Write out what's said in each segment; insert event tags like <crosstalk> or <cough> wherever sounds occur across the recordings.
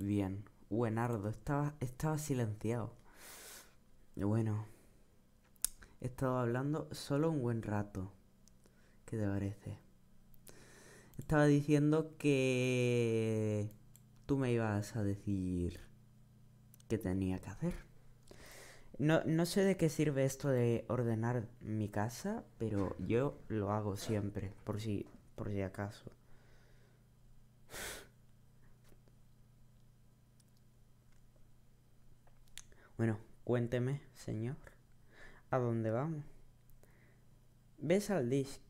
Bien. Buenardo, estaba, estaba silenciado. Bueno, he estado hablando solo un buen rato. ¿Qué te parece? Estaba diciendo que tú me ibas a decir qué tenía que hacer. No, no sé de qué sirve esto de ordenar mi casa, pero yo lo hago siempre, por si, por si acaso. Bueno, cuénteme, señor, ¿a dónde vamos? Ves al disc.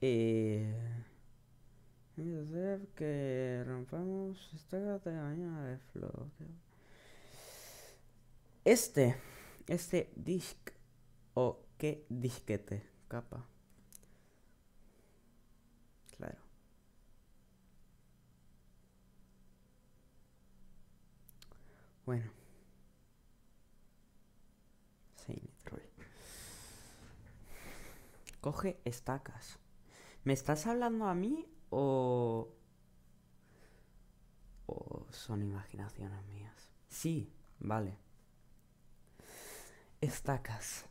Eh, que rompamos esta gata de flow. Este, este disc o qué disquete, capa. Bueno. Coge estacas. ¿Me estás hablando a mí o... o son imaginaciones mías? Sí, vale. Estacas.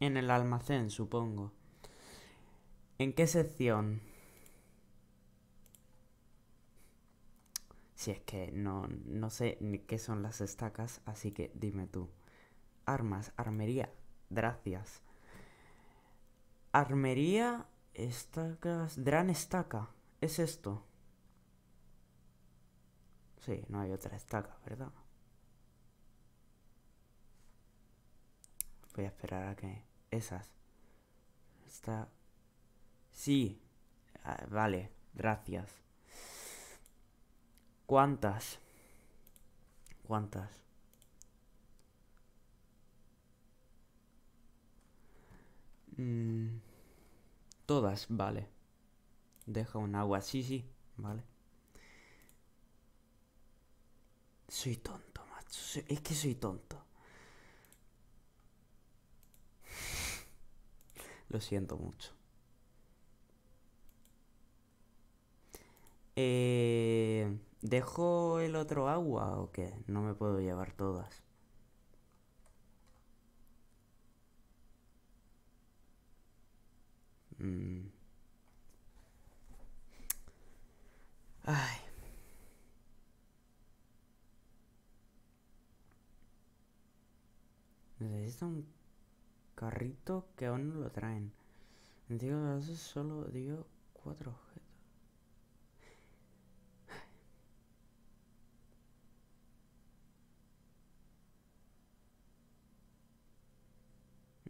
En el almacén, supongo. ¿En qué sección? Si es que no, no sé ni qué son las estacas, así que dime tú. Armas, armería, gracias. Armería, estacas, gran estaca. Es esto. Sí, no hay otra estaca, ¿verdad? Voy a esperar a que... Esas. Está... Sí. Ah, vale, gracias. ¿Cuántas? ¿Cuántas? Mm, todas, vale. Deja un agua, sí, sí, vale. Soy tonto, macho. es que soy tonto. <laughs> Lo siento mucho. Eh... ¿Dejo el otro agua o qué? No me puedo llevar todas. Mm. Ay. Necesito un carrito que aún no lo traen. Digo, eso solo digo 4G.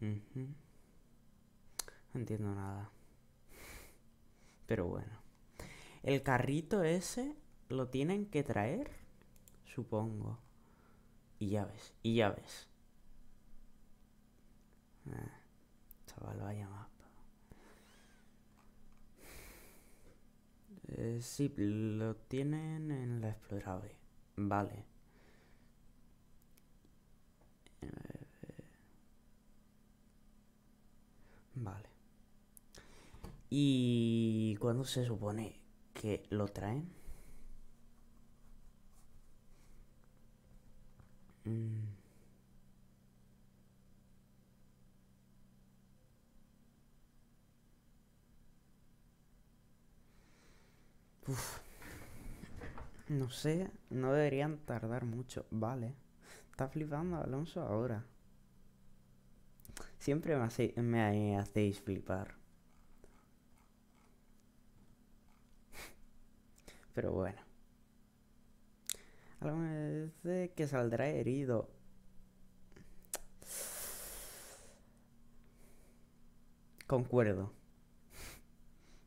No entiendo nada. Pero bueno. El carrito ese lo tienen que traer, supongo. Y ya ves, y llaves ves. Ah, chaval, vaya mapa. Eh, sí, lo tienen en la explorable. Vale. Vale. ¿Y cuándo se supone que lo traen? Mm. No sé, no deberían tardar mucho. Vale. Está flipando Alonso ahora. Siempre me, hacéis flipar. <laughs> Pero bueno. Algo me dice que saldrá herido. Concuerdo. <laughs>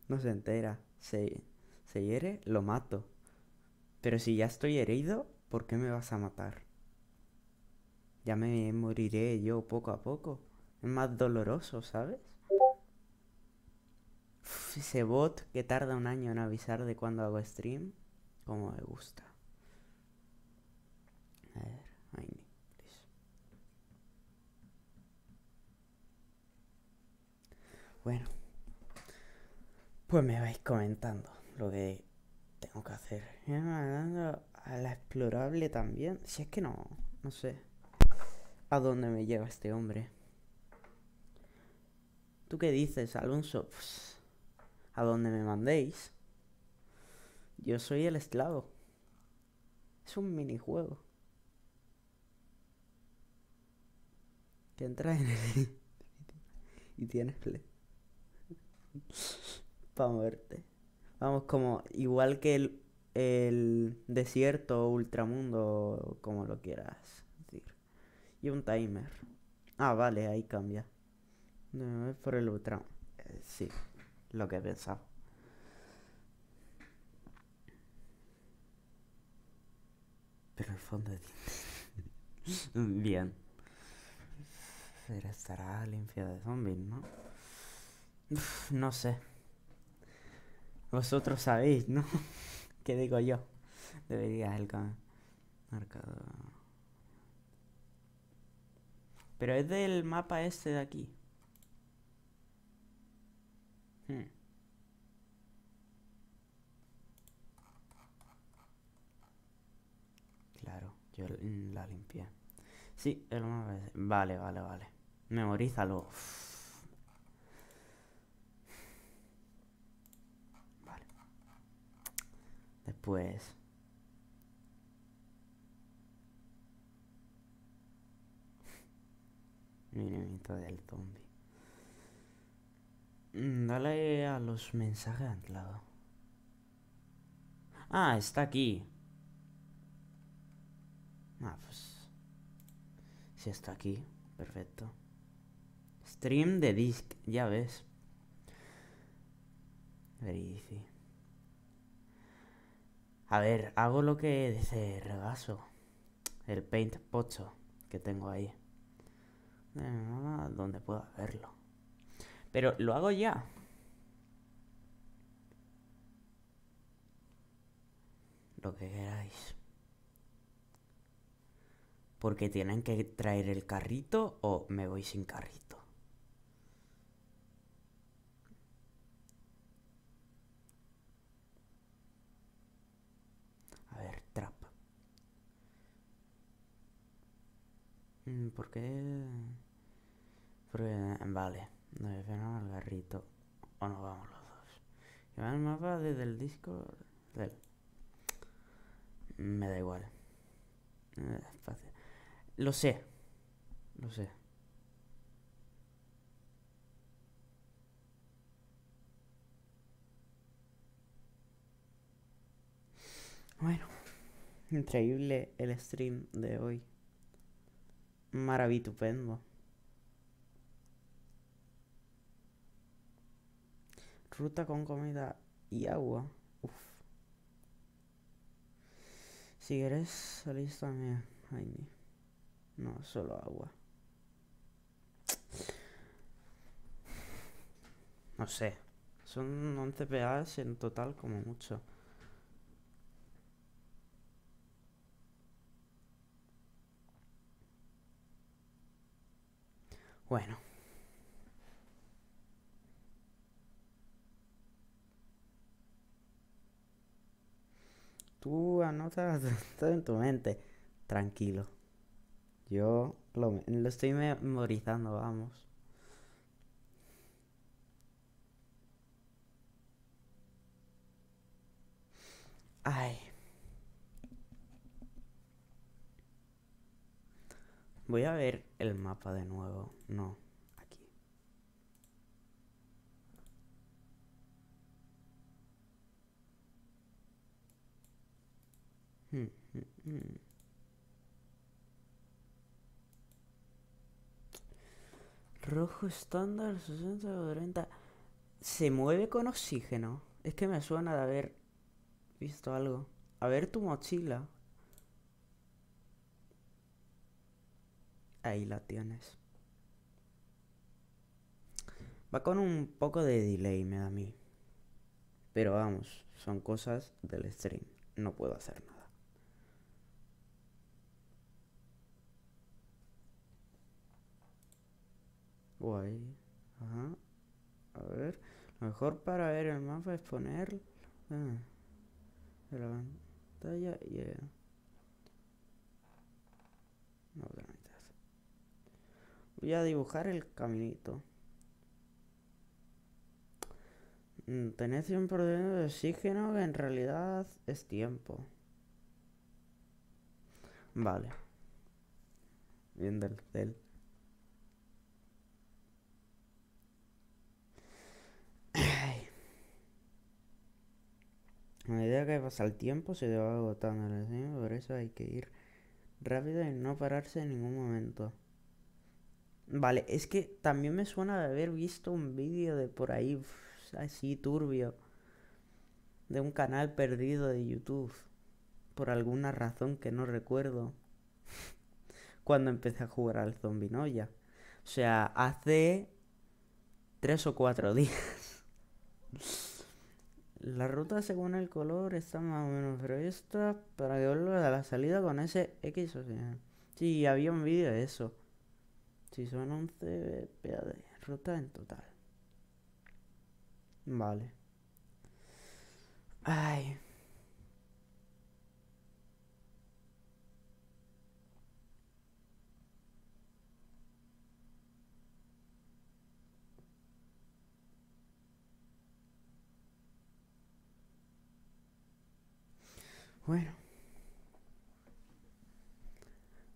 No se entera. Se, se hiere, lo mato. Pero si ya estoy herido, ¿por qué me vas a matar? Ya me moriré yo poco a poco más doloroso, ¿sabes? ese bot que tarda un año en avisar de cuando hago stream. Como me gusta. A ver, Bueno. Pues me vais comentando lo que tengo que hacer. a la explorable también. Si es que no, no sé a dónde me lleva este hombre. ¿Tú qué dices, Alonso? Pues, a donde me mandéis. Yo soy el esclavo. Es un minijuego. Que entras en el... <laughs> y tienes <laughs> Para moverte. Vamos, como igual que el, el desierto ultramundo, como lo quieras decir. Y un timer. Ah, vale, ahí cambia. No, es por el otro eh, sí, lo que he pensado. Pero el fondo <laughs> Bien. Pero estará limpia de zombies, ¿no? no sé. Vosotros sabéis, ¿no? <laughs> ¿Qué digo yo? Debería el marcador. Pero es del mapa este de aquí. Hmm. Claro, yo la limpié. Sí, el Vale, vale, vale. Memorízalo. Vale. Después... Minimito del tonto. Mm, dale a los mensajes anclados. Ah, está aquí. Ah, pues. Si está aquí, perfecto. Stream de disc, ya ves. Very easy. A ver, hago lo que dice regazo. El paint pocho que tengo ahí. Eh, donde pueda verlo. Pero lo hago ya. Lo que queráis. Porque tienen que traer el carrito o me voy sin carrito. A ver, trap. Mm, ¿Por qué? Porque, vale. No, esperamos al garrito. O nos vamos los dos. Llevar el mapa desde el disco? Me da igual. Eh, Lo sé. Lo sé. Bueno, increíble el stream de hoy. Maravitupendo. Fruta con comida y agua. Uf. Si querés, salís también, No, solo agua. No sé. Son 11 PAs en total como mucho. Bueno. tú anotas <laughs> todo en tu mente. Tranquilo. Yo lo, lo estoy memorizando, vamos. Ay. Voy a ver el mapa de nuevo. No. Mm. Rojo estándar, Se mueve con oxígeno. Es que me suena de haber visto algo. A ver tu mochila. Ahí la tienes. Va con un poco de delay, me da a mí. Pero vamos, son cosas del stream. No puedo hacer ahí. A ver. Lo mejor para ver el mapa es poner ah, la pantalla y. No, Voy a dibujar el caminito. Mm, un problema de oxígeno que en realidad es tiempo. Vale. Bien del, del. A medida que pasa el tiempo se va agotando la por eso hay que ir rápido y no pararse en ningún momento. Vale, es que también me suena de haber visto un vídeo de por ahí, así turbio, de un canal perdido de YouTube, por alguna razón que no recuerdo, <laughs> cuando empecé a jugar al zombie Noya. O sea, hace tres o cuatro <laughs> días. La ruta según el color está más o menos, pero esta para que vuelva a la salida con ese X, o sea. Sí, había un vídeo de eso. Si sí, son 11 de ruta en total. Vale. Ay. Bueno.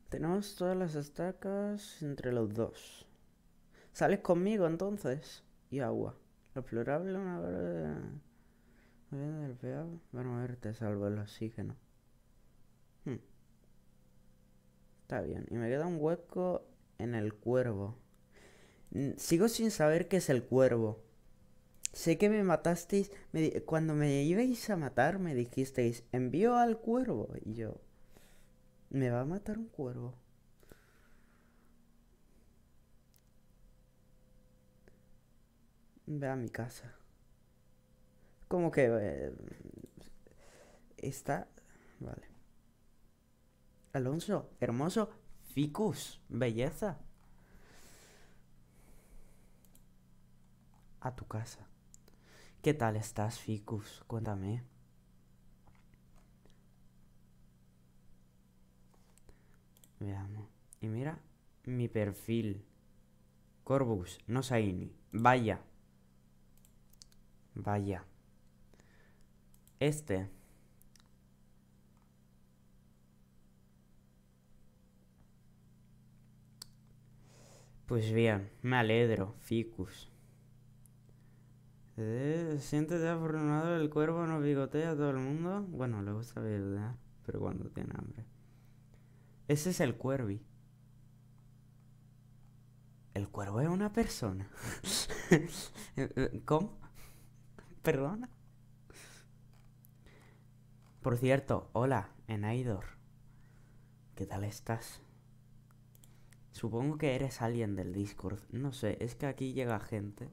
Tenemos todas las estacas entre los dos. ¿Sales conmigo entonces? Y agua. Lo florable, una vez... el Bueno, a ver, te salvo el oxígeno. Hmm. Está bien. Y me queda un hueco en el cuervo. Sigo sin saber qué es el cuervo sé que me matasteis, cuando me ibais a matar me dijisteis, envío al cuervo. Y yo, me va a matar un cuervo. Ve a mi casa. Como que... Eh, está... Vale. Alonso, hermoso. Ficus, belleza. A tu casa. ¿Qué tal estás, Ficus? Cuéntame. Veamos. Y mira mi perfil. Corvus, no ni. Vaya. Vaya. Este. Pues bien, me alegro, Ficus. Eh, Siéntete afortunado, el cuervo no bigotea a todo el mundo. Bueno, le gusta verdad pero cuando tiene hambre. Ese es el cuervi. El cuervo es una persona. <laughs> ¿Cómo? ¿Perdona? Por cierto, hola, Enaidor. ¿Qué tal estás? Supongo que eres alguien del Discord. No sé, es que aquí llega gente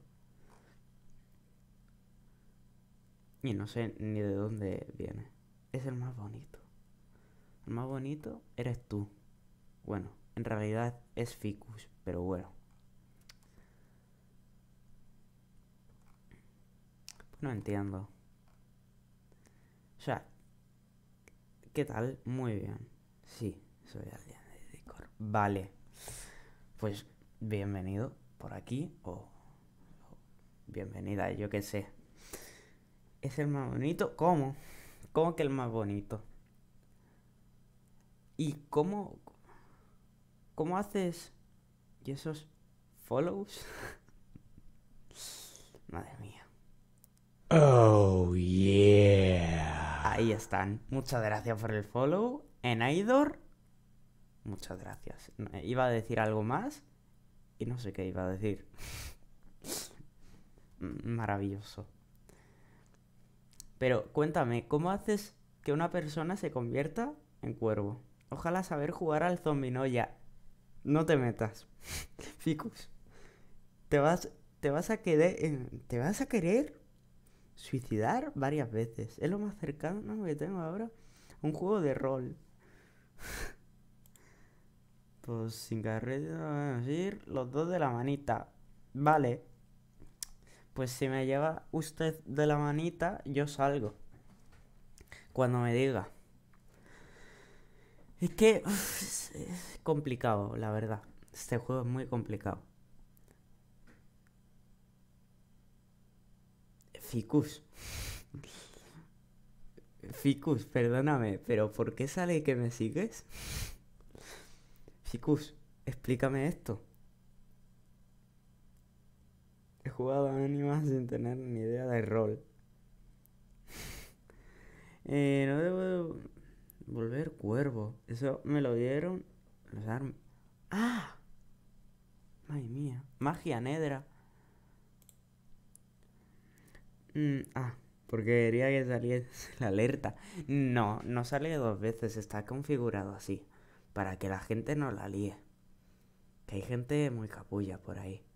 Y no sé ni de dónde viene. Es el más bonito. El más bonito eres tú. Bueno, en realidad es Ficus, pero bueno. No entiendo. O sea, ¿qué tal? Muy bien. Sí, soy alguien de Discord. Vale. Pues bienvenido por aquí o, o bienvenida, yo qué sé es el más bonito. ¿Cómo? ¿Cómo que el más bonito? ¿Y cómo, cómo haces ¿Y esos follows? <laughs> Madre mía. Oh, yeah. Ahí están. Muchas gracias por el follow. En Aidor, muchas gracias. Iba a decir algo más y no sé qué iba a decir. <laughs> Maravilloso. Pero cuéntame, ¿cómo haces que una persona se convierta en cuervo? Ojalá saber jugar al zombi, no ya. No te metas. <laughs> Ficus. Te vas, te vas a querer. Te vas a querer suicidar varias veces. Es lo más cercano que tengo ahora. Un juego de rol. <laughs> pues sin carrera vamos a los dos de la manita. Vale pues si me lleva usted de la manita, yo salgo. Cuando me diga. Es que es complicado, la verdad. Este juego es muy complicado. Ficus. Ficus, perdóname, pero ¿por qué sale que me sigues? Ficus, explícame esto. He jugado Anima <laughs> sin tener ni idea del rol. <laughs> Eh, no debo volver cuervo. Eso me lo dieron los armas. ¡Ah! mía. Magia negra. Mm, ah, porque diría que saliese <laughs> la alerta. No, no sale dos veces. Está configurado así. Para que la gente no la líe. Que hay gente muy capulla por ahí.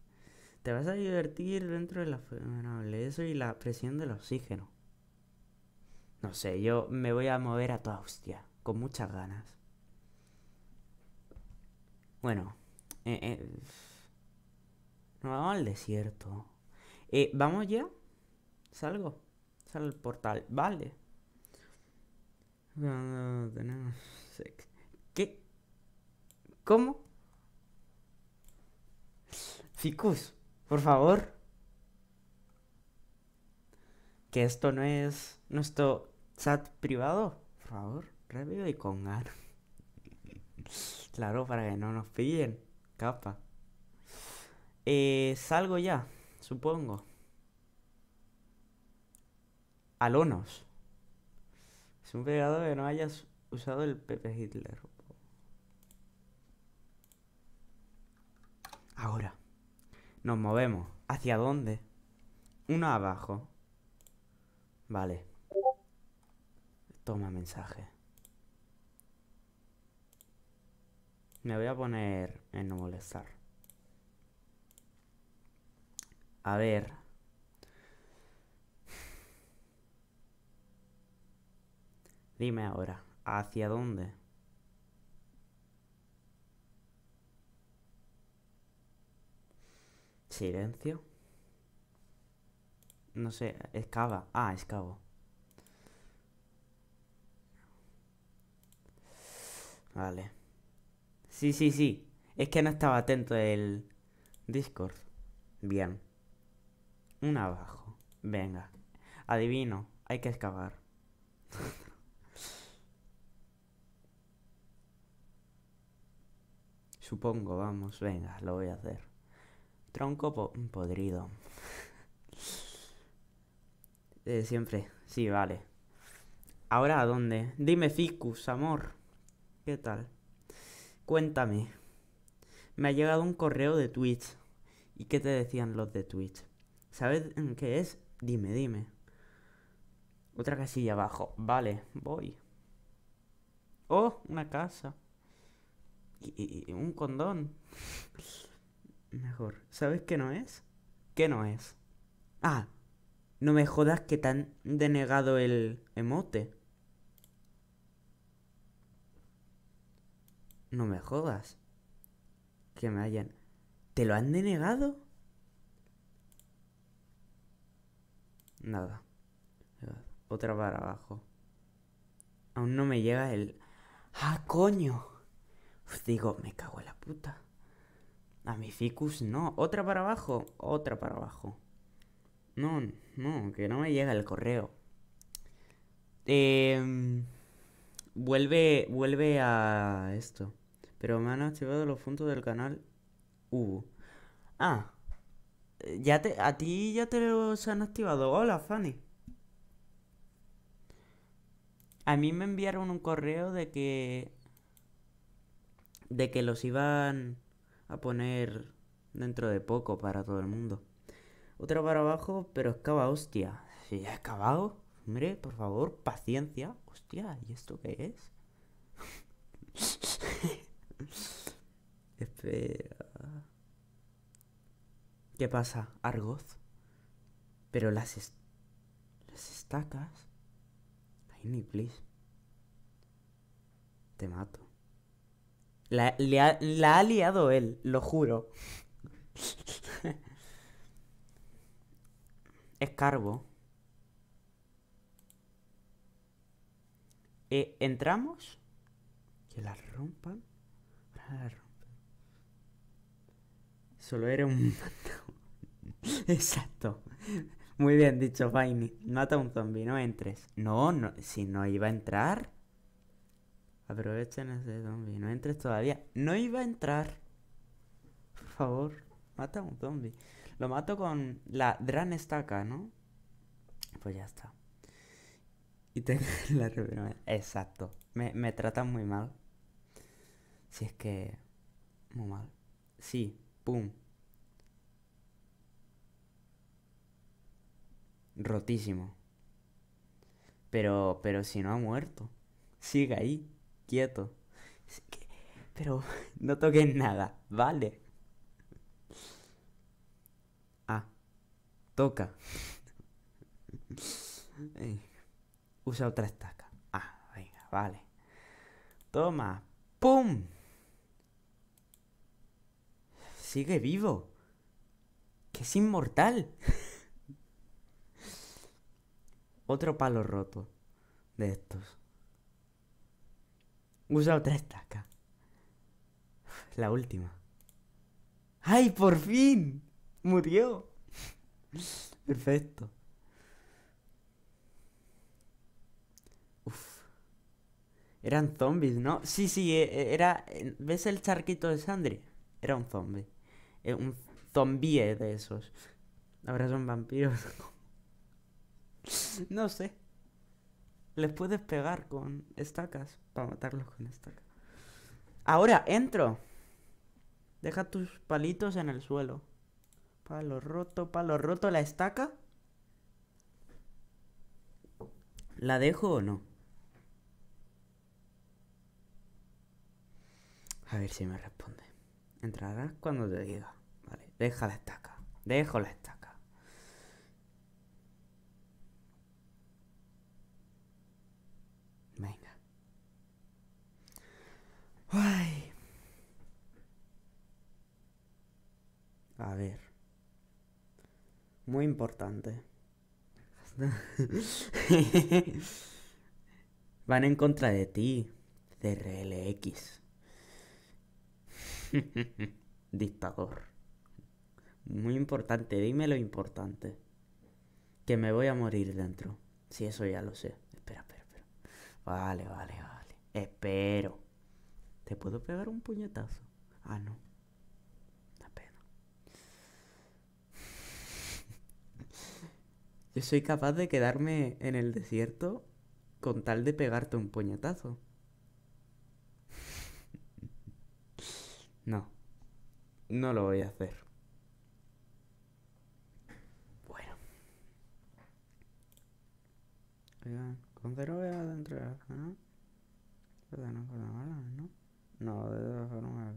Te vas a divertir dentro de la eso y la presión del oxígeno. No sé, yo me voy a mover a toda hostia, con muchas ganas. Bueno, eh, eh, nos vamos al desierto. Eh, ¿Vamos ya? ¿Salgo? ¿Salgo al portal. Vale. tenemos ¿Qué? ¿Cómo? Ficus. Por favor. Que esto no es nuestro chat privado. Por favor, rápido y con ganas. <laughs> claro, para que no nos pillen. Capa. Eh, salgo ya, supongo. Alonos. Es un pegado que no hayas usado el Pepe Hitler. Ahora. Nos movemos. ¿Hacia dónde? Uno abajo. Vale. Toma mensaje. Me voy a poner en no molestar. A ver. Dime ahora, ¿hacia dónde? Silencio. No sé, excava. Ah, excavo. Vale. Sí, sí, sí. Es que no estaba atento el Discord. Bien. Un abajo. Venga. Adivino. Hay que excavar. <laughs> Supongo, vamos. Venga, lo voy a hacer. Tronco podrido. de siempre. Sí, vale. ¿Ahora a dónde? Dime, Ficus, amor. ¿Qué tal? Cuéntame. Me ha llegado un correo de Twitch. ¿Y qué te decían los de Twitch? ¿Sabes qué es? Dime, dime. Otra casilla abajo. Vale, voy. Oh, una casa. y, y un condón. <laughs> mejor. ¿Sabes qué no es? ¿Qué no es? Ah, no me jodas que te han denegado el emote. No me jodas. Que me hayan... ¿Te lo han denegado? Nada. Otra para abajo. Aún no me llega el... ¡Ah, coño! digo, me cago en la puta. A mi ficus no. Otra para abajo, otra para abajo. No, no, que no me llega el correo. Em, vuelve, vuelve a esto. Pero me han activado los puntos del canal Hubo. Ah, ya te, a ti ya te los han activado. Hola, Fanny. A mí me enviaron un correo de que... De que los iban a poner dentro de poco para todo el mundo. Otra para abajo, pero excava, hostia. Si ya he hombre, por favor, paciencia. Hostia, ¿y esto qué es? <laughs> Espera. ¿Qué pasa, Argoz? Pero las, las estacas... Ay, please. Te mato. La, ha, liado él, lo juro. <laughs> es cargo. Eh, Entramos. Que la rompan. Solo era un... <laughs> Exacto. Muy bien dicho, Vaini. Mata un zombie, no entres. No, no, si no iba a entrar. Aprovechen ese zombie. No entres todavía. No iba a entrar. Por favor. Mata un zombie. Lo mato con la gran estaca, ¿no? Pues ya está. Y tengo <laughs> la Exacto. Me, me tratan muy mal. Si es que... Muy mal. Sí. Pum. Rotísimo. Pero, pero si no ha muerto. Sigue ahí quieto. Pero <laughs> no toques nada, ¿vale? Ah, toca. <laughs> usa otra estaca. Ah, venga, vale. Toma, ¡pum! Sigue vivo. Que es inmortal. <laughs> Otro palo roto de estos. Usa usado tres La última. ¡Ay, por fin! Murió. Perfecto. Uf. Eran zombies, ¿no? Sí, sí, e, e, era... ¿Ves el charquito de sangre? Era un zombie. Eh, un zombie de esos. Ahora son vampiros. <laughs> no sé. Les puedes pegar con estacas para matarlos con estacas. Ahora, entro. Deja tus palitos en el suelo. Palo roto, palo roto, la estaca. ¿La dejo o no? A ver si me responde. Entrarás cuando te diga. Vale, deja la estaca. Dejo la estaca. Muy importante. <laughs> Van en contra de ti, CRLX. <laughs> Dictador. Muy importante, dime lo importante. Que me voy a morir dentro. Sí, eso ya lo sé. Espera, espera, espera. Vale, vale, vale. Espero. ¿Te puedo pegar un puñetazo? Ah, no. Yo soy capaz de quedarme en el desierto con tal de pegarte un puñetazo. no, no lo voy a hacer. Bueno. Oigan, con cero voy a entrar, ¿no? No, de todas formas,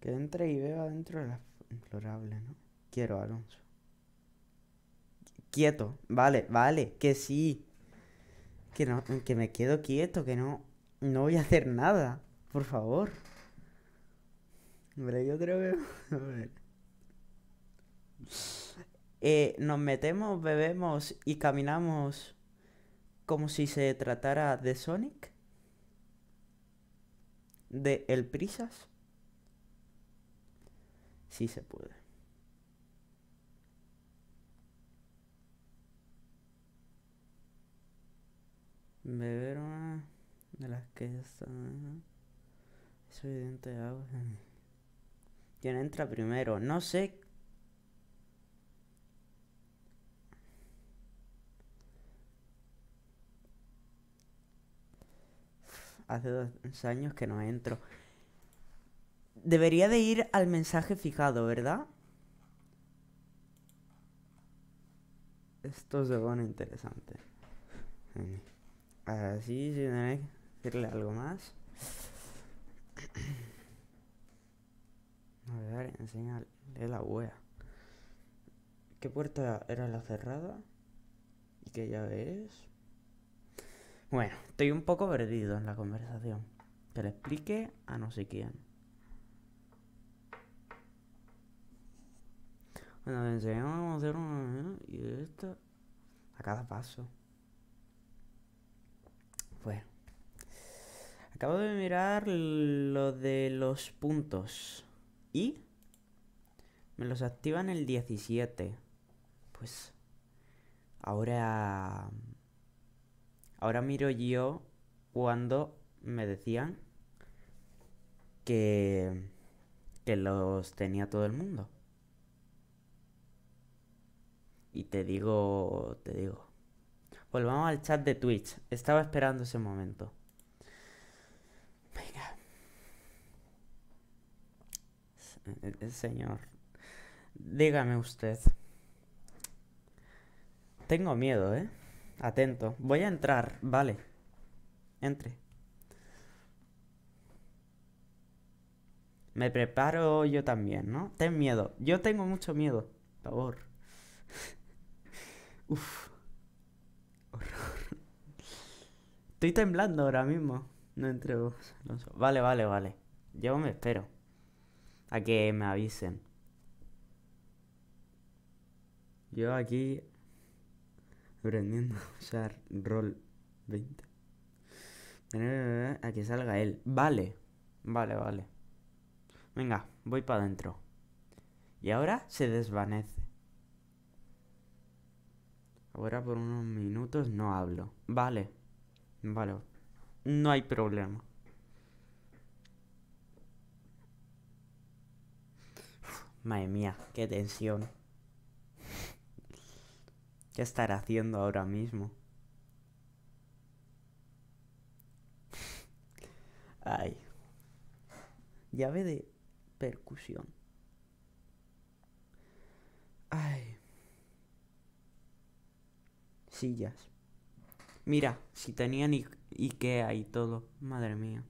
Que entre y beba dentro de la implorable, ¿no? Quiero, Alonso. Quieto, vale, vale, que sí. Que no, que me quedo quieto, que no. No voy a hacer nada. Por favor. Hombre, yo creo que. <laughs> A ver. Eh, nos metemos, bebemos y caminamos como si se tratara de Sonic de El Prisas? Sí se puede. Beber una ah, de las que están... Ah, es de agua. Ah, ¿Quién entra primero? No sé hace dos años que no entro. Debería de ir al mensaje fijado, ¿verdad? Esto se pone interesante. Así, si me que decirle algo más. A ver, enseñale la wea. ¿Qué puerta era la cerrada? ¿Y qué llave es? Bueno, estoy un poco perdido en la conversación. Que le explique a no sé quién. Bueno, le enseñamos a hacer una... Y esto... A cada paso. Bueno. Acabo de mirar lo de los puntos. Y... Me los activan el 17. Pues... Ahora... Ahora miro yo cuando me decían que, que los tenía todo el mundo. Y te digo, te digo. Volvamos al chat de Twitch. Estaba esperando ese momento. Venga. Eh, eh, señor, dígame usted. Tengo miedo, ¿eh? Atento. Voy a entrar, vale. Entre. Me preparo yo también, ¿no? Ten miedo. Yo tengo mucho miedo. Por favor. <laughs> Uf. Horror. Estoy temblando ahora mismo. No entre vos, Vale, vale, vale. Yo me espero. A que me avisen. Yo aquí aprendiendo a usar rol 20. A que salga él. Vale, vale, vale. Venga, voy para adentro. Y ahora se desvanece. Ahora por unos minutos no hablo. Vale, vale. No hay problema. Madre mía, qué tensión. ¿Qué estará haciendo ahora mismo? Ay. Llave de percusión. Ay. Sillas. Mira, si tenían y Ikea y todo. Madre mía.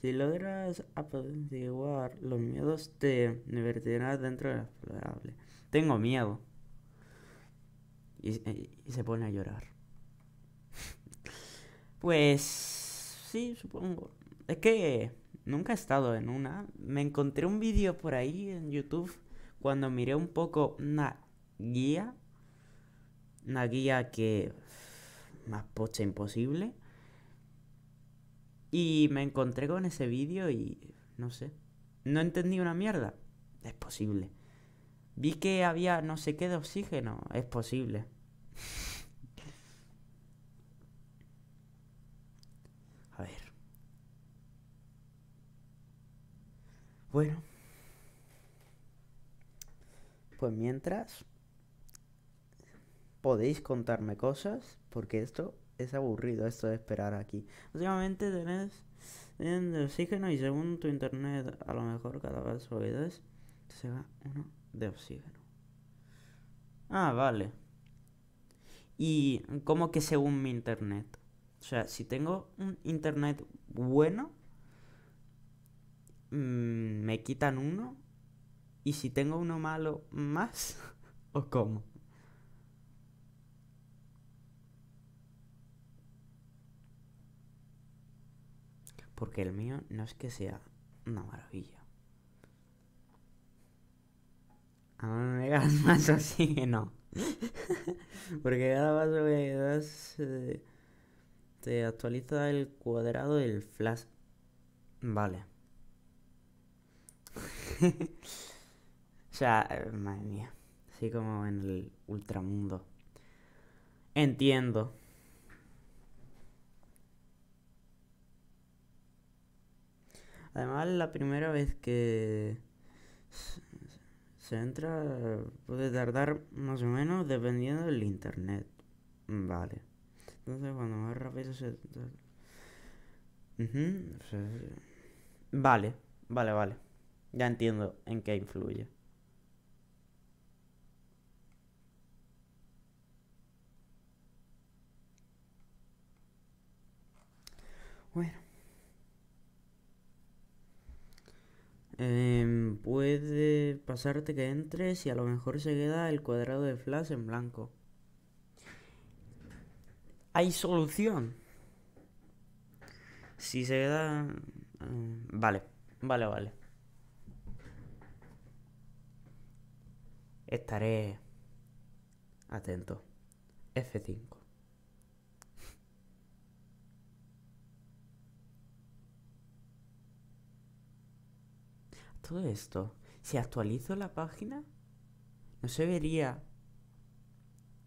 Si logras apoderar los miedos, te divertirás dentro de la explorable. Tengo miedo. Eh, y, se pone a llorar. pues sí, supongo. Es que nunca he estado en una. Me encontré un vídeo por ahí en YouTube cuando miré un poco una guía. Una guía que... Más pocha imposible. Y me encontré con ese vídeo y... No sé. No entendí una mierda. Es posible. Vi que había no sé qué de oxígeno. Es posible. A ver. Bueno. Pues mientras podéis contarme cosas, porque esto es aburrido, esto de esperar aquí. Últimamente tenés eh, de oxígeno y según tu internet, a lo mejor cada vez oídos se va uno de oxígeno. Ah, vale. Y como que según mi internet. O sea, si tengo un internet bueno, mm, me quitan uno. Y si tengo uno malo, más. <laughs> ¿O cómo? Porque el mío no es que sea una maravilla. Aún me das más no <laughs> Porque cada paso que das te actualiza el cuadrado del flash. Vale. o <laughs> sea, madre mía. Así como en el ultramundo. Entiendo. Además, la primera vez que entra, puede tardar más o menos dependiendo del internet. Mm, vale. Entonces, cuando más rápido se... vale, vale, vale. Ya entiendo en qué influye. Bueno. Em, puede pasarte que entre y a lo mejor se queda el cuadrado de flash en blanco. Hay solución. Si se queda... Mm, vale, vale, vale. Estaré atento. F5. todo esto, si actualizo la página, no se vería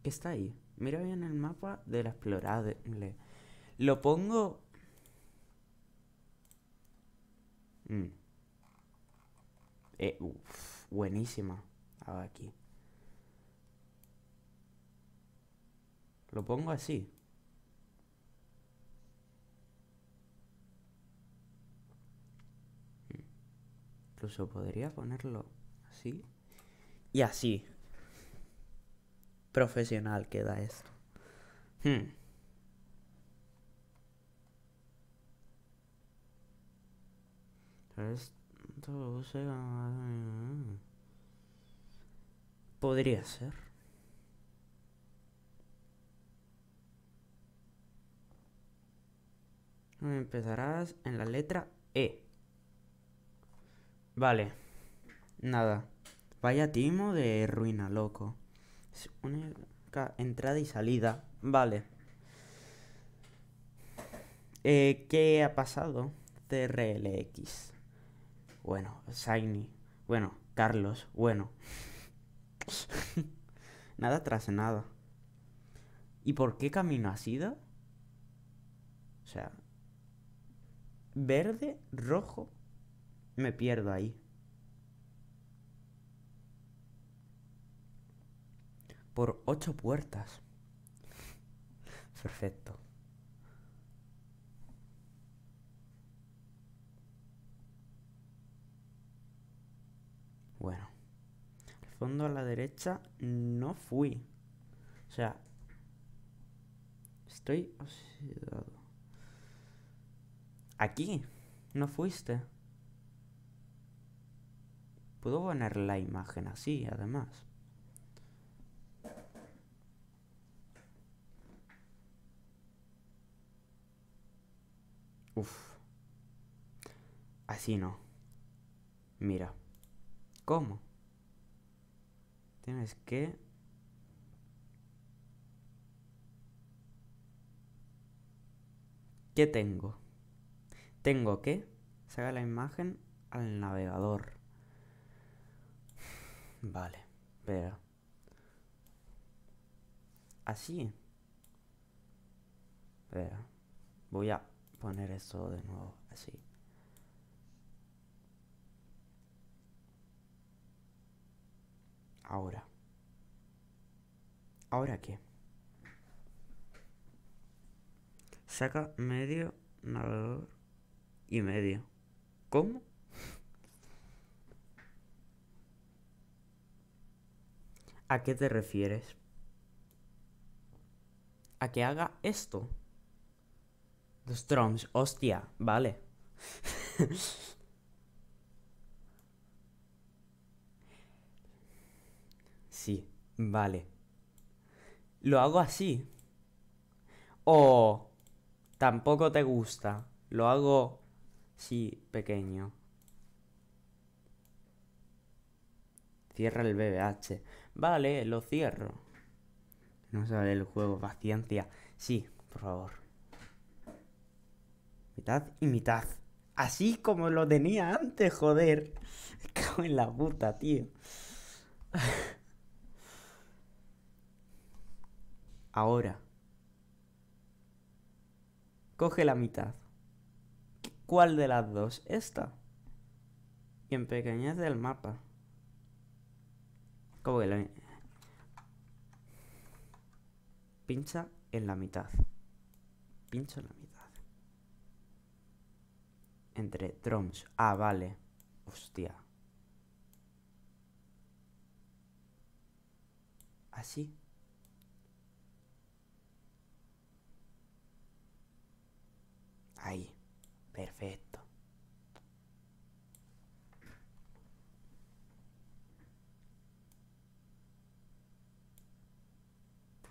que está ahí. Mira bien el mapa de la explorada Lo pongo... Mm, eh, buenísima. aquí. Lo pongo así. podría ponerlo así. Y así. Profesional queda esto. Hmm. Podría ser. Empezarás en la letra E. Vale. Nada. Vaya timo de ruina, loco. Es única entrada y salida. Vale. Eh, ¿Qué ha pasado? CRLX. Bueno, Shiny. Bueno, Carlos. Bueno. <laughs> nada tras nada. ¿Y por qué camino ha sido? O sea. Verde, rojo, me pierdo ahí. Por ocho puertas. Perfecto. Bueno. Al fondo a la derecha no fui. O sea... Estoy Aquí. No fuiste. Puedo poner la imagen así, además. Uf. Así no. Mira. ¿Cómo? Tienes que... ¿Qué tengo? Tengo que sacar la imagen al navegador. Vale, pero... Así. Pero voy a poner esto de nuevo así. Ahora. ¿Ahora qué? Saca medio navegador y medio. ¿Cómo? ¿A qué te refieres? A que haga esto. Los drums, hostia, vale. <laughs> sí, vale. Lo hago así. O tampoco te gusta. Lo hago sí, pequeño. Cierra el BBH. Vale, lo cierro. No sale el juego, paciencia. Sí, por favor. Mitad y mitad. Así como lo tenía antes, joder. <laughs> Cago en la puta, tío. <laughs> Ahora. Coge la mitad. ¿Cuál de las dos? Esta. Y en empequeñece del mapa. Pincha en la mitad. Pincha en la mitad. Entre drums. Ah, vale. Hostia. Así. Ahí. Perfecto.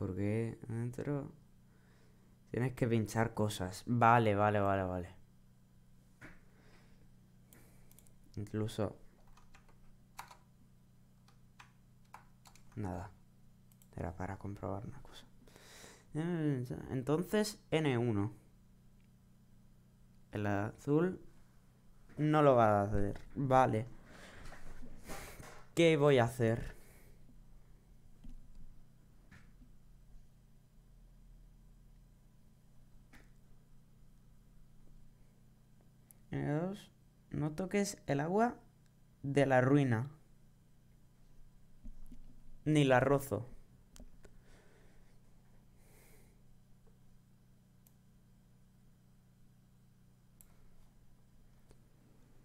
porque dentro tienes que pinchar cosas. Vale, vale, vale, vale. Incluso... Nada. Era para comprobar una cosa. Entonces, N1. El azul no lo va a hacer. Vale. ¿Qué voy a hacer? No toques el agua de la ruina. Ni la rozo.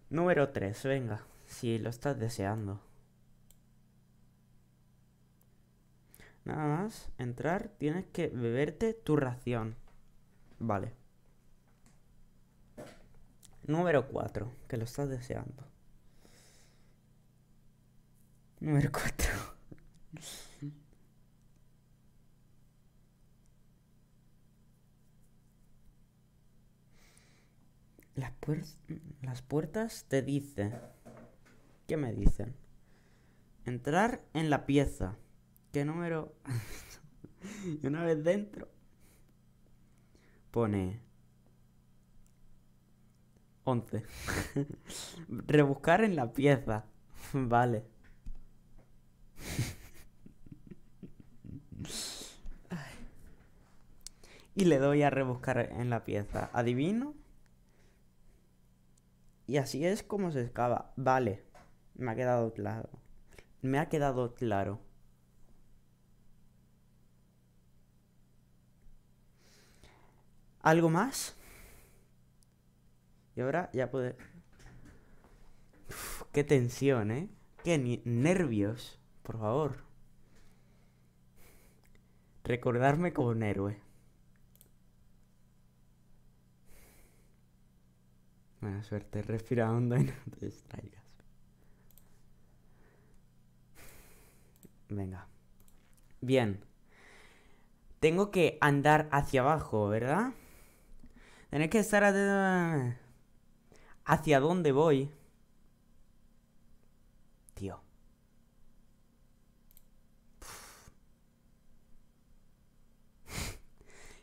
Número 3, venga, si lo estás deseando. Nada más entrar, tienes que beberte tu ración. Vale. Número 4, que lo estás deseando. Número 4. Las, las puertas te dicen... ¿Qué me dicen? Entrar en la pieza. ¿Qué número? <laughs> y una vez dentro, pone 11. <laughs> Rebuscar en la pieza. <laughs> Vale. <laughs> y le doy a rebuscar en la pieza. ¿Adivino? Y así es como se excava. Vale. Me ha quedado claro. Me ha quedado claro. ¿Algo más? Y ahora ya puede... qué tensión, ¿eh? Qué nervios, por favor. Recordarme como un héroe. Buena suerte, respira hondo y no te distraigas. Venga. Bien. Tengo que andar hacia abajo, ¿verdad? Tenés que estar atento hacia dónde voy. Tío.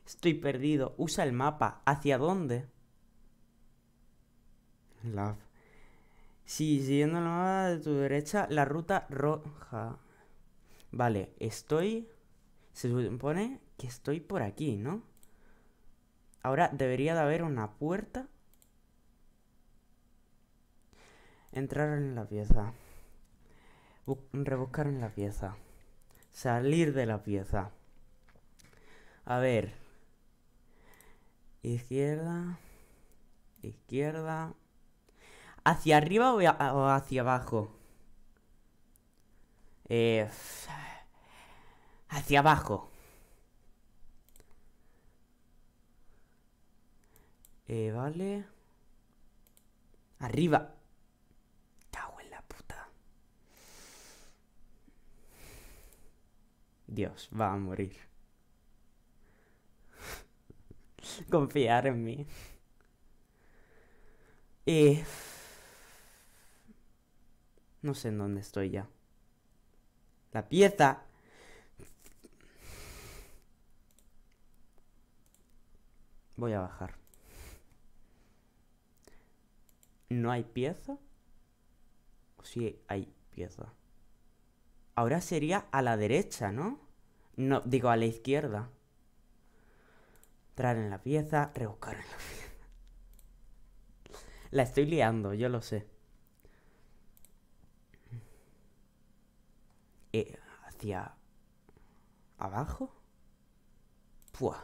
Estoy perdido. Usa el mapa. ¿Hacia dónde? Love. Sí, siguiendo la mapa de tu derecha, la ruta roja. Vale, estoy... Se supone que estoy por aquí, ¿no? Ahora debería de haber una puerta Entrar en la pieza. rebuscar en la pieza. Salir de la pieza. A ver. Izquierda. Izquierda. ¿Hacia arriba o, o hacia abajo? Eh, hacia abajo. Eh, vale. Arriba. Dios va a morir. <laughs> Confiar en mí. No sé en dónde estoy ya. La pieza... Voy a bajar. ¿No hay pieza? sí hay pieza? Ahora sería a la derecha, ¿no? No, digo, a la izquierda. Entrar en la pieza, rebuscar en la pieza. La estoy liando, yo lo sé. Eh, hacia... ¿Abajo? Pua.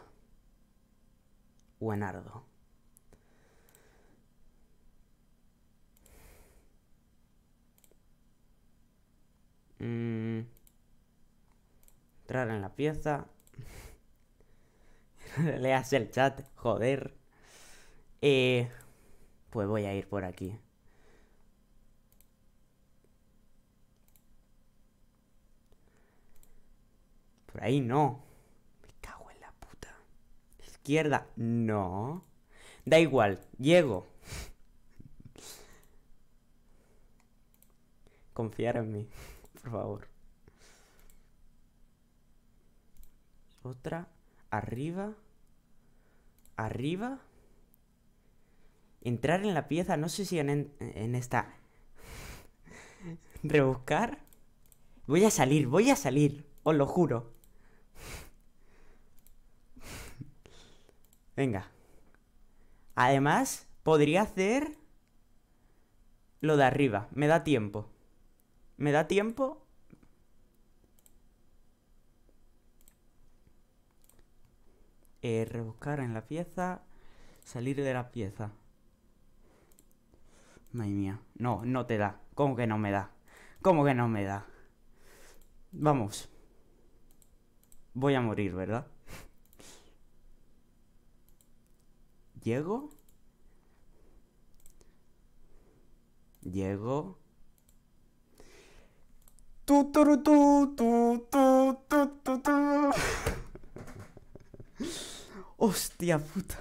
Buenardo. Mm. Entrar en la pieza. <laughs> Leas el chat, joder. Eh, pues voy a ir por aquí. Por ahí no. Me cago en la puta. Izquierda, no. Da igual, llego. <laughs> Confiar en mí por favor. Otra. Arriba. Arriba. Entrar en la pieza. No sé si en, esta... <laughs> Rebuscar. Voy a salir, voy a salir. Os lo juro. <laughs> Venga. Además, podría hacer lo de arriba. Me da tiempo. ¿Me da tiempo? Eh, rebuscar en la pieza. Salir de la pieza. Madre mía. No, no te da. ¿Cómo que no me da? ¿Cómo que no me da? Vamos. Voy a morir, ¿verdad? <laughs> ¿Llego? Llego. Tu, Hostia puta.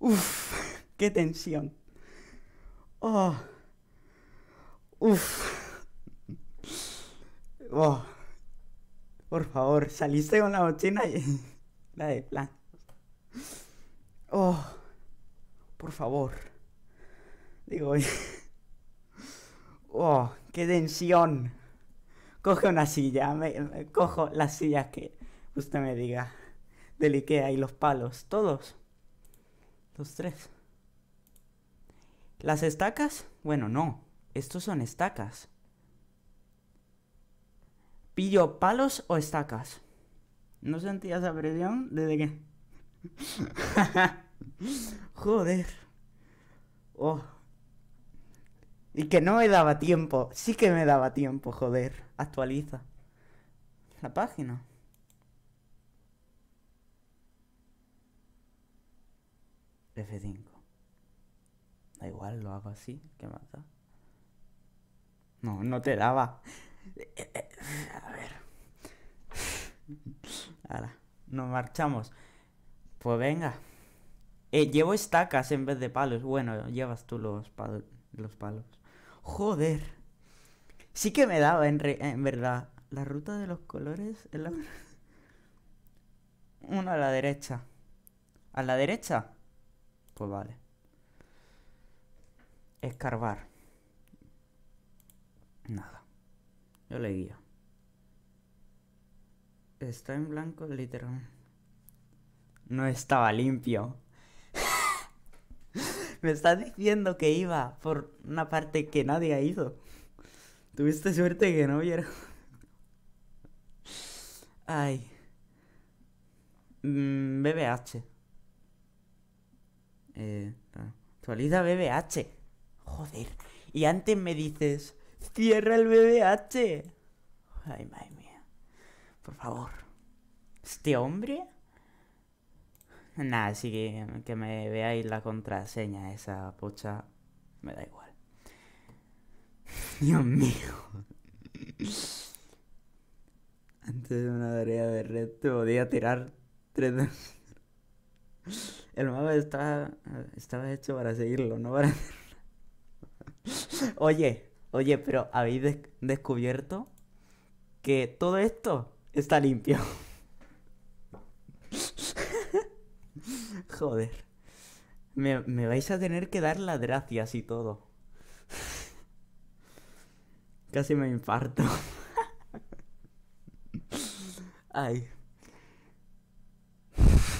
Uf, qué tensión. Oh. Uf. Oh. Por favor, saliste con la bochina y... <laughs> la de plan. Oh. Por favor. Digo, <laughs> oh, qué tensión coge una silla, me, cojo la silla que usted me diga, del Ikea y los palos, todos, los tres. Las estacas, bueno, no, estos son estacas. ¿Pillo palos o estacas? ¿No sentías esa presión? ¿Desde qué? <laughs> Joder. Oh. Y que no me daba tiempo. Sí que me daba tiempo, joder. Actualiza. La página. F5. Da igual, lo hago así. ¿Qué mata? No, no te daba. A ver. Ahora, nos marchamos. Pues venga. Eh, llevo estacas en vez de palos. Bueno, llevas tú los, los palos. Joder. Sí que me daba, en, verdad. La ruta de los colores <laughs> Uno a la derecha. ¿A la derecha? Pues vale. Escarbar. Nada. Yo le guío Está en blanco, literal. No estaba limpio. Me estás diciendo que iba por una parte que nadie ha ido. Tuviste suerte que no hubiera... Ay. Mm, BBH. Eh, actualiza BBH. Joder. Y antes me dices, cierra el BBH. Ay, madre mía. Por favor. ¿Este hombre? Nada, así que, que me veáis la contraseña esa pocha, me da igual. <laughs> Dios mío. <laughs> Antes de una tarea de red te podía tirar tres <laughs> El mapa estaba, estaba hecho para seguirlo, no para Oye, oye, pero habéis descubierto que todo esto está limpio. Joder. Me, vais a tener que dar las gracias y todo. <laughs> Casi me infarto. <laughs> Ay. <laughs>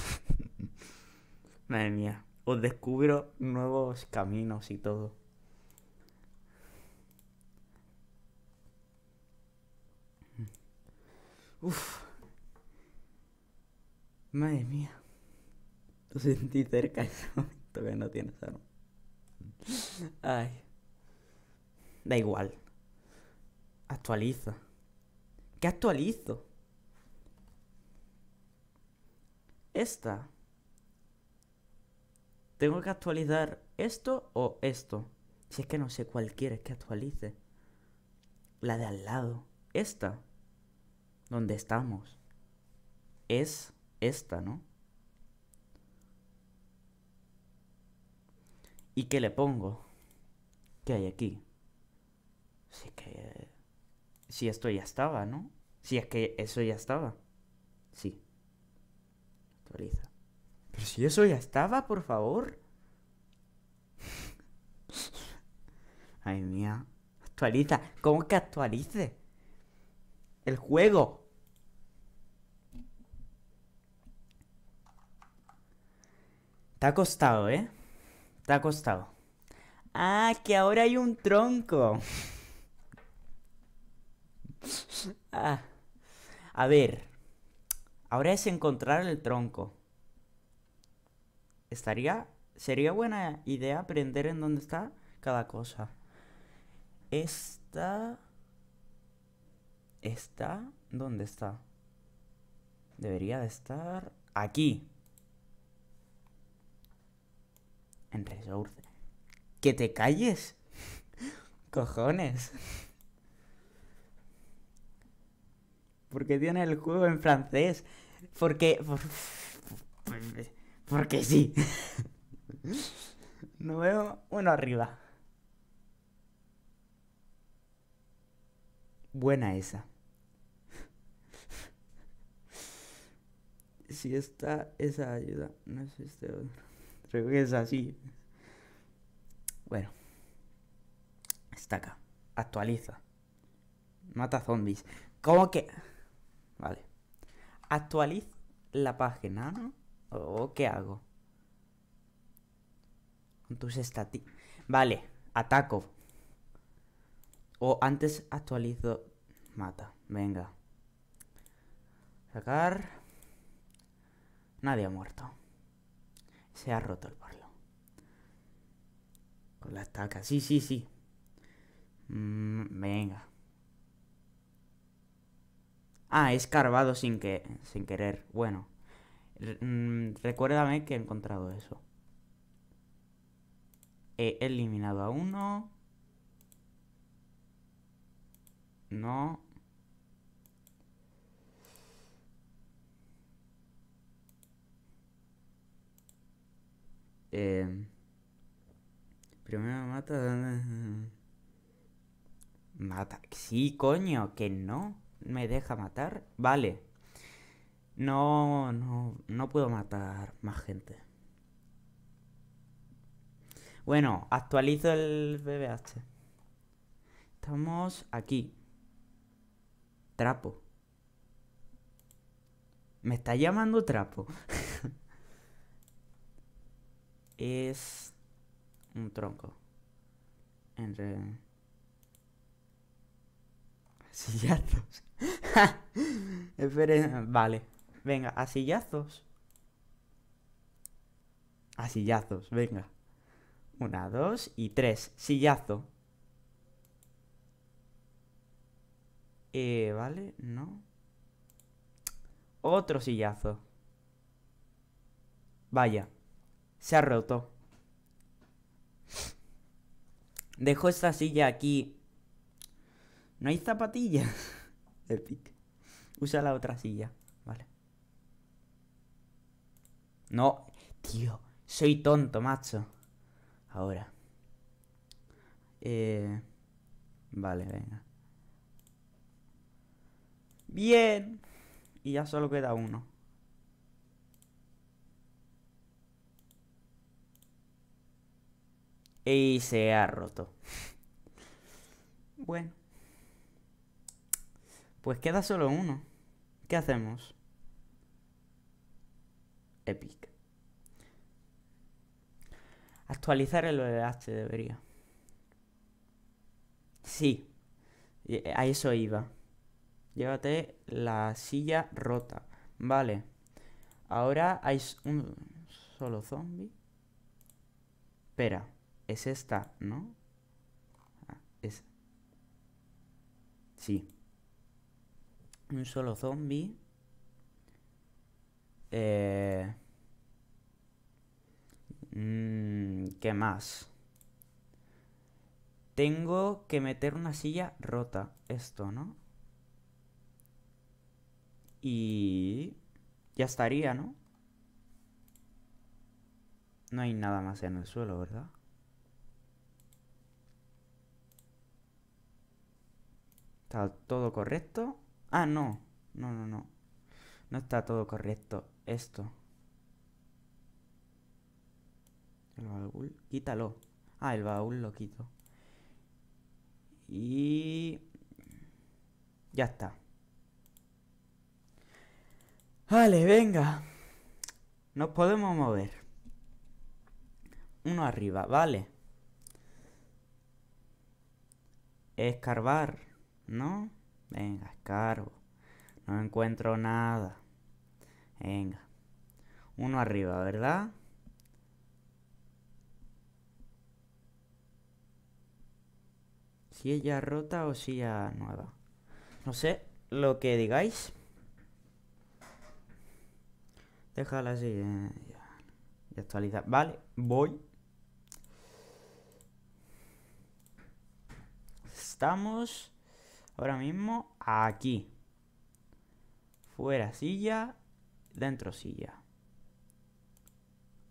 Madre mía. Os descubro nuevos caminos y todo. Uf. Madre mía. <laughs> sentí cerca momento <laughs> que no tienes arma. Ay. Da igual. Actualiza. ¿Qué actualizo? Esta. ¿Tengo que actualizar esto o esto? Si es que no sé cuál quieres que actualice. La de al lado. Esta. Donde estamos. Es esta, ¿no? ¿Y qué le pongo? ¿Qué hay aquí? Si que... Si esto ya estaba, ¿no? Si es que eso ya estaba. Sí. Actualiza. Pero si eso ya estaba, por favor. <laughs> Ay, mía. Actualiza. ¿Cómo que actualice? El juego. Está costado, ¿eh? ha costado. Ah, que ahora hay un tronco. Ah, a ver. Ahora es encontrar el tronco. Estaría. Sería buena idea aprender en dónde está cada cosa. Esta. Esta. ¿Dónde está? Debería de estar aquí. en Resource. ¡Que te calles! <laughs> ¡Cojones! Porque tiene el juego en francés. Porque. Porque sí. <laughs> No veo uno arriba. Buena esa. <laughs> Si está esa ayuda, no existe otro es así. Bueno. Está acá. Actualiza. Mata zombies. ¿Cómo que? Vale. Actualiza la página, ¿no? ¿O qué hago? Con tus estati... Vale, ataco. O antes actualizo... Mata, venga. Sacar... Nadie ha muerto. Se ha roto el parlo. Con la estaca. Sí, sí, sí. Mm, venga. Ah, he escarbado sin, que, sin querer. Bueno. Mm, recuérdame que he encontrado eso. He eliminado a uno. No. Eh, primero mata. <laughs> Mata. Sí, coño, que no me deja matar. Vale. No, no, no puedo matar más gente. Bueno, actualizo el BBH. Estamos aquí. Trapo. Me está llamando trapo. <laughs> es un tronco. Entre... <laughs> Sillazos. <laughs> vale. Venga, a sillazos. A sillazos, venga. Una, dos y tres. Sillazo. Eh, vale, no. Otro sillazo. Vaya se ha roto. Dejo esta silla aquí. No hay zapatillas. <laughs> Usa la otra silla. Vale. No. Tío, soy tonto, macho. Ahora. Eh, vale, venga. Bien. Y ya solo queda uno. E y se ha roto. Bueno. Pues queda solo uno. ¿Qué hacemos? Epic. Actualizar el OLH debería. Sí. Eh, eh, a eso iba. Llévate la silla rota. Vale. Ahora hay un solo zombie. Espera es esta, ¿no? Ah, es... Sí. Un solo zombie. Eh... Mm, ¿Qué más? Tengo que meter una silla rota. Esto, ¿no? Y... Ya estaría, ¿no? No hay nada más en el suelo, ¿verdad? Está todo correcto. Ah, no. No, no, no. No está todo correcto. Esto. El baúl. Quítalo. Ah, el baúl lo quito. Y... Ya está. Vale, venga. Nos podemos mover. Uno arriba, vale. Escarbar. No, venga, escarbo. No encuentro nada. Venga. Uno arriba, ¿verdad? Si ella rota o ya nueva. No sé, lo que digáis. Déjala así. Eh, Y actualiza, Vale, voy. Estamos Ahora mismo aquí. Fuera silla, dentro silla.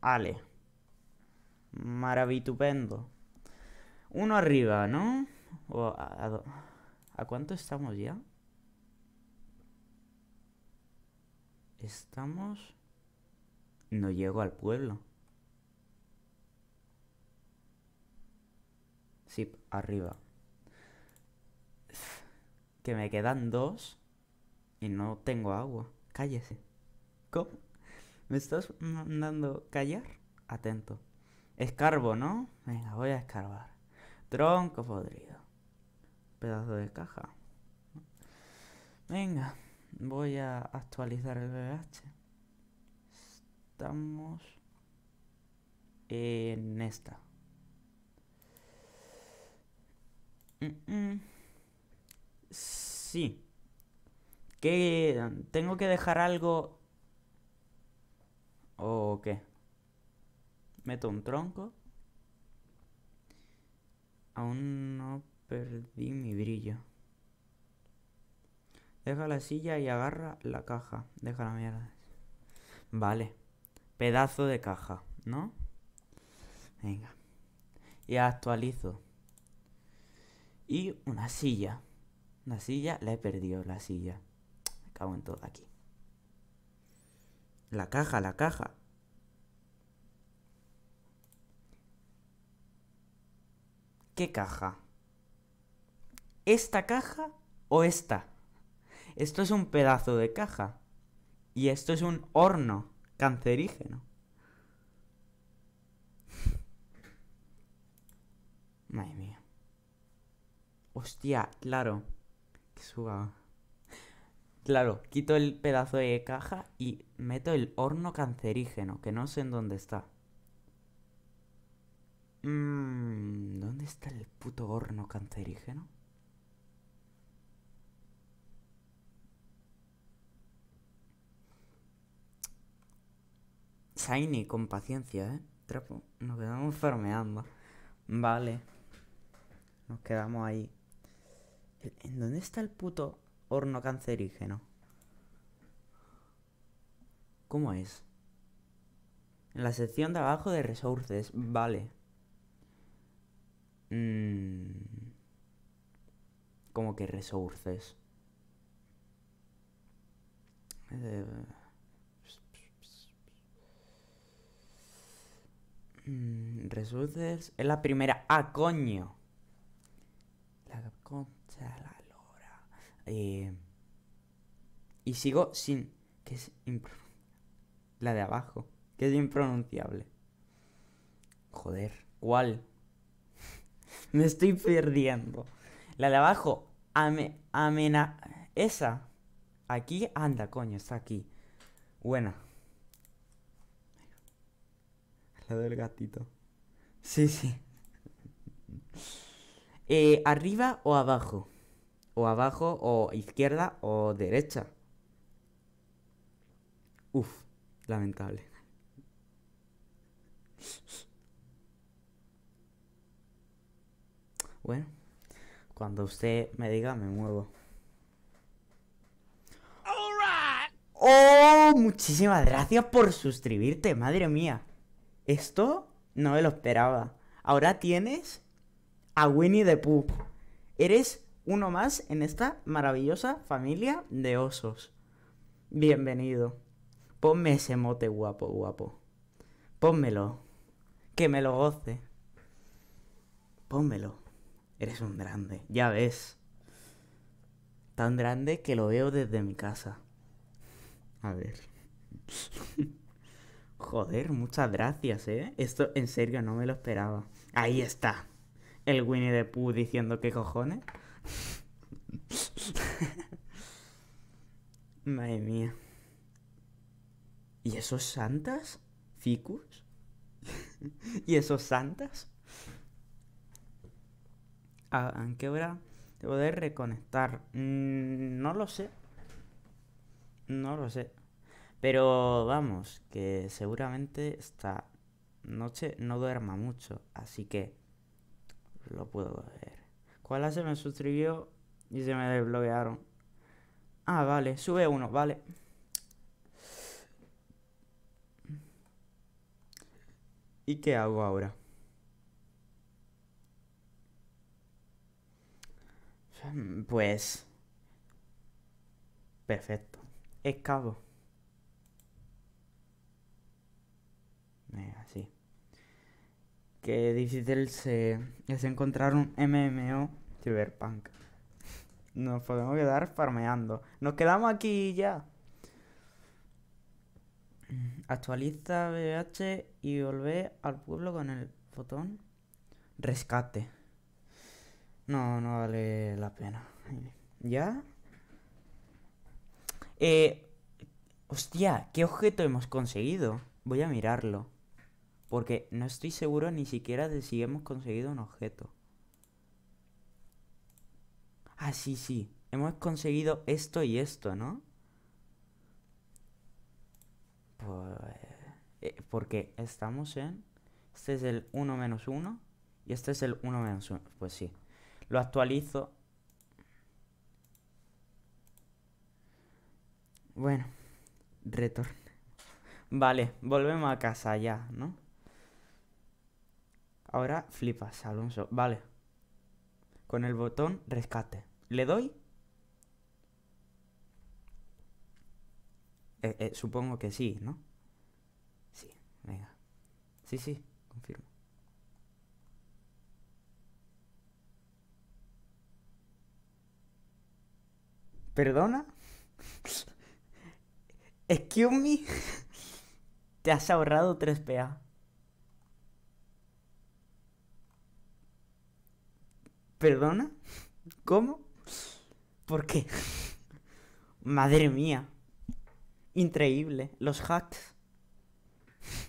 Ale. Maravitupendo. Uno arriba, ¿no? a, ¿A cuánto estamos ya? Estamos... No llego al pueblo. Sí, arriba que me quedan dos y no tengo agua. Cállese. ¿Cómo? ¿Me estás mandando callar? Atento. Escarbo, ¿no? Venga, voy a escarbar. Tronco podrido. Pedazo de caja. Venga, voy a actualizar el VH. Estamos en esta. Mm, mm. Sí. ¿Qué? ¿Tengo que dejar algo? ¿O qué? ¿Meto un tronco? Aún no perdí mi brillo. Deja la silla y agarra la caja. Deja la mierda. Vale. Pedazo de caja, ¿no? Venga. Y actualizo. Y una silla. La silla, la he perdido, la silla. Me cago en todo aquí. La caja, la caja. ¿Qué caja? ¿Esta caja o esta? Esto es un pedazo de caja. Y esto es un horno cancerígeno. <laughs> Madre mía. Hostia, claro. Claro, quito el pedazo de caja y meto el horno cancerígeno, que no sé en dónde está. Mm, ¿dónde está el puto horno cancerígeno? Shiny, con paciencia, ¿eh? Trapo, nos quedamos farmeando. Vale. Nos quedamos ahí. ¿En dónde está el puto horno cancerígeno? ¿Cómo es? En la sección de abajo de resources, vale. Mmm. ¿Cómo que resources? Eh, mm, resources es la primera. ¡Ah, coño! Eh, y sigo sin. que es La de abajo, que es impronunciable. Joder, ¿cuál? <laughs> Me estoy perdiendo. La de abajo, ame, amena. Esa. Aquí, anda, coño, está aquí. Buena. La del gatito. Sí, sí. <laughs> eh, arriba o abajo. O abajo o izquierda o derecha. Uf, lamentable. Bueno, cuando usted me diga me muevo. ¡Oh! Muchísimas gracias por suscribirte, madre mía. Esto no me lo esperaba. Ahora tienes a Winnie the Pooh. Eres uno más en esta maravillosa familia de osos. Bienvenido. Ponme ese mote guapo, guapo. Pónmelo. Que me lo goce. Pónmelo. Eres un grande, ya ves. Tan grande que lo veo desde mi casa. A ver. <laughs> Joder, muchas gracias, ¿eh? Esto en serio no me lo esperaba. Ahí está el Winnie the Pooh diciendo que cojones. Madre mía. ¿Y esos santas? ¿Ficus? ¿Y esos santas? ¿A qué hora te de reconectar? Mm, no lo sé. No lo sé. Pero vamos, que seguramente esta noche no duerma mucho. Así que lo puedo ver. ¿Cuál hace? me suscribió y se me desbloquearon? Ah, vale, sube uno, vale. ¿Y qué hago ahora? Mm, pues... Perfecto. Escavo. qué difícil es encontrar un MMO Cyberpunk. Nos podemos quedar farmeando. Nos quedamos aquí ya. Actualiza BH y volver al pueblo con el botón rescate. No, no vale la pena. ¿Ya? Eh, hostia, ¿qué objeto hemos conseguido? Voy a mirarlo. Porque no estoy seguro ni siquiera de si hemos conseguido un objeto. Ah, sí, sí. Hemos conseguido esto y esto, ¿no? Pues... Eh, porque estamos en... Este es el 1 menos 1. Y este es el 1 menos 1. Pues sí. Lo actualizo. Bueno. Retorno. Vale, volvemos a casa ya, ¿no? Ahora flipas, Alonso. Vale. Con el botón rescate. ¿Le doy? Eh, eh, supongo que sí, ¿no? Sí, venga. Sí, sí, confirmo. ¿Perdona? <laughs> Excuse me. <laughs> Te has ahorrado 3PA. ¿Perdona? ¿Cómo? ¿Por qué? <laughs> Madre mía. Increíble. Los hacks.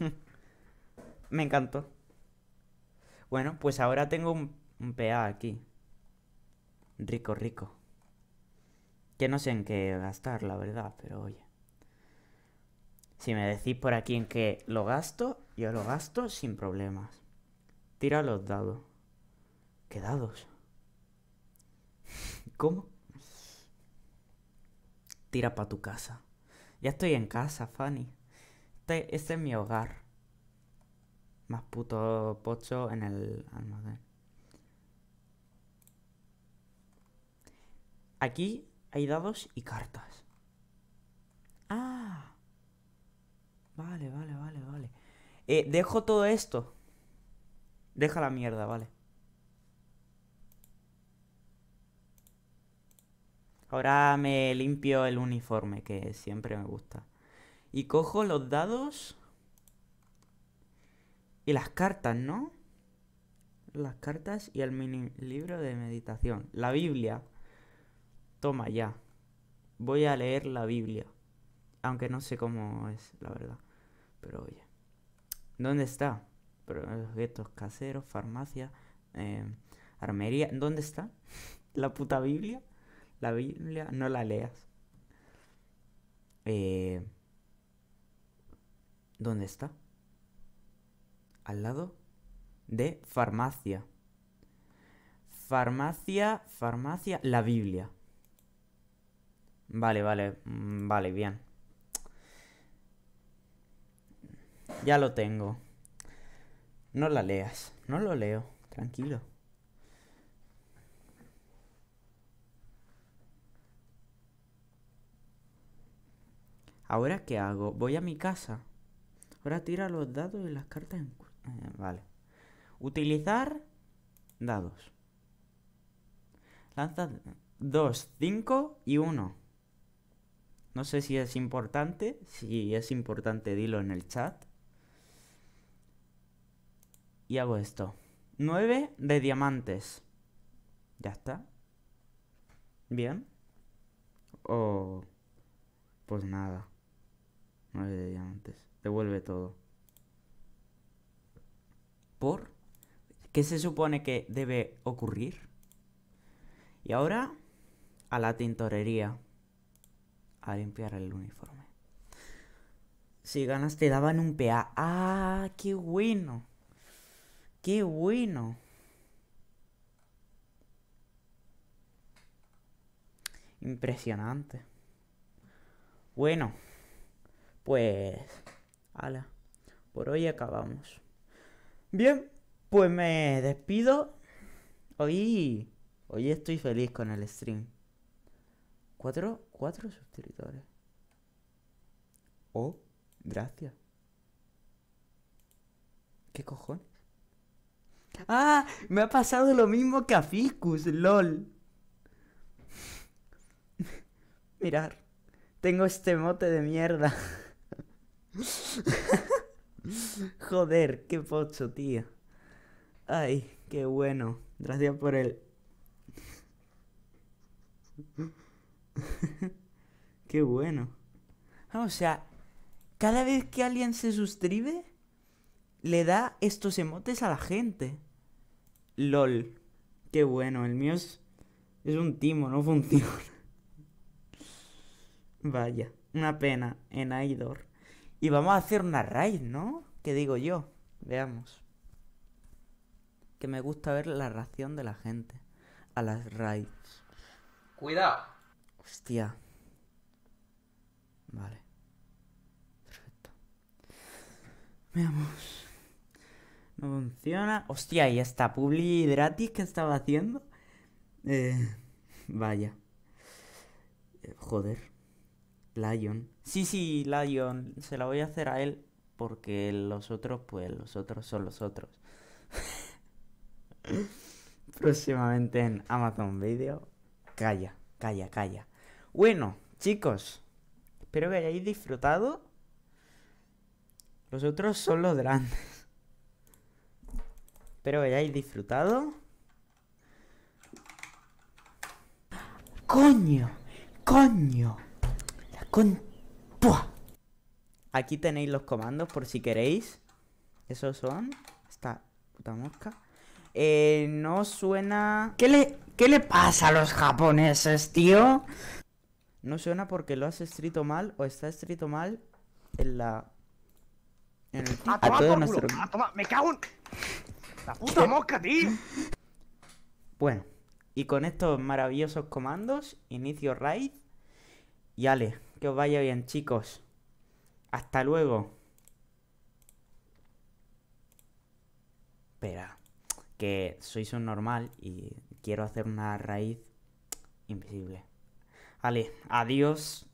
<laughs> Me encantó. Bueno, pues ahora tengo un, PA aquí. Rico, rico. Que no sé en qué gastar, la verdad, pero oye. Si me decís por aquí en qué lo gasto, yo lo gasto sin problemas. Tira los dados. ¿Qué dados? ¿Cómo? Tira pa' tu casa. Ya estoy en casa, Fanny. Este, este, es mi hogar. Más puto pocho en el almacén. Aquí hay dados y cartas. Ah. Vale, vale, vale, vale. Eh, dejo todo esto. Deja la mierda, vale. Ahora me limpio el uniforme, que siempre me gusta. Y cojo los dados. Y las cartas, ¿no? Las cartas y el mini libro de meditación. La Biblia. Toma ya. Voy a leer la Biblia. Aunque no sé cómo es, la verdad. Pero oye. ¿Dónde está? los objetos caseros, farmacia, eh, armería. ¿Dónde está? <laughs> la puta Biblia la Biblia no la leas. Eh, ¿Dónde está? Al lado de farmacia. Farmacia, farmacia, la Biblia. Vale, vale, mm, vale, bien. Ya lo tengo. No la leas, no lo leo, tranquilo. ¿Ahora qué hago? Voy a mi casa. Ahora tira los dados y las cartas eh, vale. Utilizar dados. Lanza 2, 5 y 1. No sé si es importante. Si es importante, dilo en el chat. Y hago esto. 9 de diamantes. Ya está. Bien. O... pues nada. 9 de diamantes. Devuelve todo. ¿Por? ¿Qué se supone que debe ocurrir? Y ahora a la tintorería. A limpiar el uniforme. Si ganas te daban un PA. ¡Ah! ¡Qué bueno! ¡Qué bueno! Impresionante. Bueno pues, ala, por hoy acabamos. Bien, pues me despido. Hoy, hoy estoy feliz con el stream. Cuatro, cuatro suscriptores. Oh, gracias. ¿Qué cojones? ¡Ah! Me ha pasado lo mismo que a Ficus, lol. <laughs> Mirar, tengo este mote de mierda. <laughs> <laughs> Joder, qué pocho, tío. Ay, qué bueno. Gracias por el... <laughs> qué bueno. Ah, o sea, cada vez que alguien se suscribe, le da estos emotes a la gente. LOL. Qué bueno, el mío es, es un timo, no <laughs> funciona. Vaya, una pena en Aidor. Y vamos a hacer una raid, ¿no? ¿Qué digo yo. Veamos. Que me gusta ver la ración de la gente a las raids. Cuidado. Hostia. Vale. Perfecto. Veamos. No funciona. Hostia, y esta publi gratis que estaba haciendo. Eh, vaya. Eh, joder. Lion. Sí, sí, Lion, se la voy a hacer a él porque los otros, pues los otros son los otros. <laughs> Próximamente en Amazon Video. Calla, calla, calla. Bueno, chicos, espero que hayáis disfrutado. Los otros son los grandes. <laughs> espero que hayáis disfrutado. ¡Coño! ¡Coño! La con... Aquí tenéis los comandos por si queréis. Esos son. Esta puta mosca. Eh, no suena. ¿Qué le, ¿Qué le pasa a los japoneses, tío? No suena porque lo has escrito mal o está escrito mal en la. En el... a todo nuestro... me cago en. La puta mosca, tío. Bueno, y con estos maravillosos comandos, inicio raid y ale. Que os vaya bien, chicos. Hasta luego. Espera. Que soy un normal y quiero hacer una raíz invisible. Vale, adiós.